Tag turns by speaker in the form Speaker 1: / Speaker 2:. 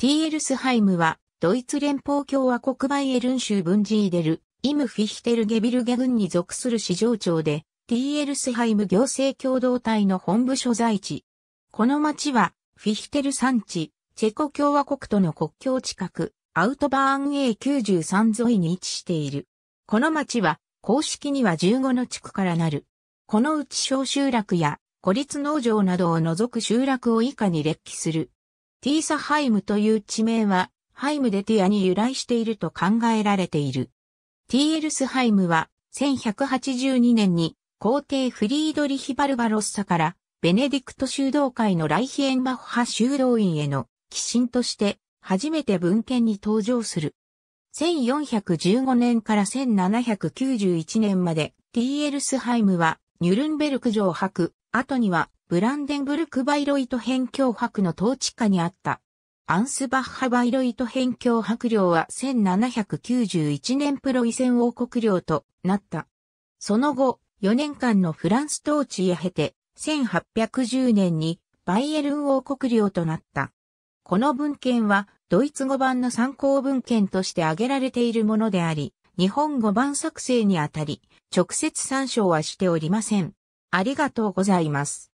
Speaker 1: ティエルスハイムは、ドイツ連邦共和国バイエルン州ブンジーデル、イムフィヒテルゲビルゲ郡に属する市場町で、ティエルスハイム行政共同体の本部所在地。この町は、フィヒテル山地、チェコ共和国との国境近く、アウトバーン A93 沿いに位置している。この町は、公式には15の地区からなる。このうち小集落や孤立農場などを除く集落を以下に列記する。ティーサハイムという地名は、ハイムでティアに由来していると考えられている。ティーエルスハイムは、1182年に、皇帝フリードリヒ・バルバロッサから、ベネディクト修道会のライヒエンバッハ修道院への寄進として、初めて文献に登場する。1415年から1791年まで、ティーエルスハイムは、ニュルンベルク城をく、後にはブランデンブルクバイロイト辺境博の統治下にあった。アンスバッハバイロイト辺境博領は1791年プロイセン王国領となった。その後、4年間のフランス統治へ経て、1810年にバイエルン王国領となった。この文献は、ドイツ語版の参考文献として挙げられているものであり、日本語版作成にあたり、直接参照はしておりません。ありがとうございます。